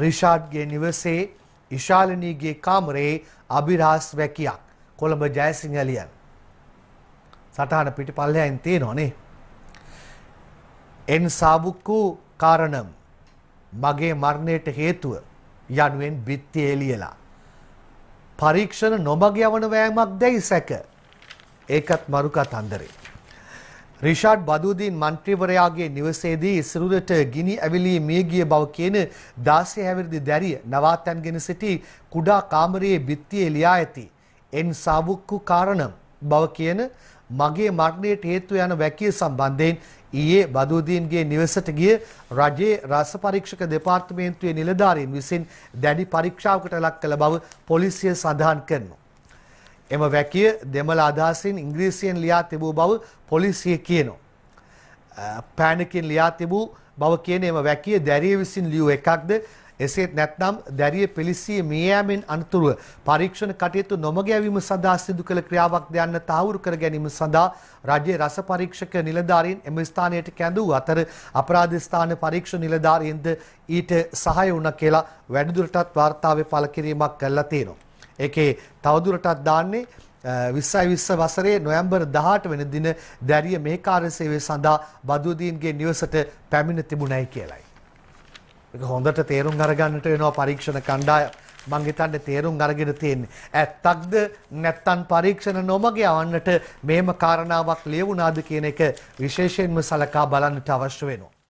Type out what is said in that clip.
රිෂාඩ්ගේ නිවසේ ඉශාලිනීගේ කාමරේ අභිරහස් වැකියක් කොළඹ ජයසිංහලියන් සටහන පිටිපල්ලයන් තියෙනවනේ එන් සාබුක්කු කාරණම් මගේ මරණයට හේතුව යනුවෙන් බිත්තියේ ලියලා පරීක්ෂණ නොමග යවන වෑයමක් දැයි සැක ඒකත් මරු කතන්දරේ රිෂාඩ් බදූදීන් මන්ත්‍රීවරයාගේ නිවසේදී සිරුරට ගිනි ඇවිලී මියගිය බව කියන 16 හැවිරිදි දැරිය නවාතැන්ගෙන සිටි කුඩා කාමරයේ බිත්තියේ ලියා ඇති එන් සාවුක්කු කාරණම් බව කියන මගේ මරණයට හේතු යන වැකිය සම්බන්ධයෙන් ඊයේ බදූදීන්ගේ නිවසට ගිය රජයේ රස පරීක්ෂක දෙපාර්තමේන්තුවේ නිලධාරීන් විසින් දැඩි පරීක්ෂාවකට ලක් කළ බව පොලිසිය සඳහන් කරනවා එම වැකිය දෙමළ අදහසින් ඉංග්‍රීසියෙන් ලියා තිබූ බව පොලිසිය කියනවා. පෑනකින් ලියා තිබූ බව කියන එම වැකිය දැරිය විසින් ලියූ එකක්ද එසේත් නැත්නම් දැරිය පිලිසිය මියෑමෙන් අනතුරුව පරීක්ෂණ කටයුතු නොමග යැවීම සඳහා සිදු කළ ක්‍රියාවක්ද යන්න තහවුරු කර ගැනීම සඳහා රජයේ රස පරීක්ෂක නිලධාරීන් එම ස්ථානයට කැඳවූ අතර අපරාධ ස්ථාන පරීක්ෂණ නිලධාරීන්ද ඊට සහාය වුණා කියලා වැඩිදුරටත් වාර්තාවේ පළ කිරීමක් කළා තියෙනවා. ඒකේ තවදුරටත් දාන්නේ 2020 වසරේ නොවැම්බර් 18 වෙනි දින දැරිය මේ කාර්ය සේවය සඳහා බදුදීන්ගේ නිවසට පැමිණ තිබුණයි කියලයි. මේක හොඳට තේරුම් අරගන්නට වෙනවා පරීක්ෂණ කණ්ඩායම. මං හිතන්නේ තේරුම් අරගෙන තියෙන්නේ. ඇත්තක්ද නැත්තම් පරීක්ෂණ නොමග යවන්නට මේම කාරණාවක් ලියවුණාද කියන එක විශේෂයෙන්ම සලකා බලන්නට අවශ්‍ය වෙනවා.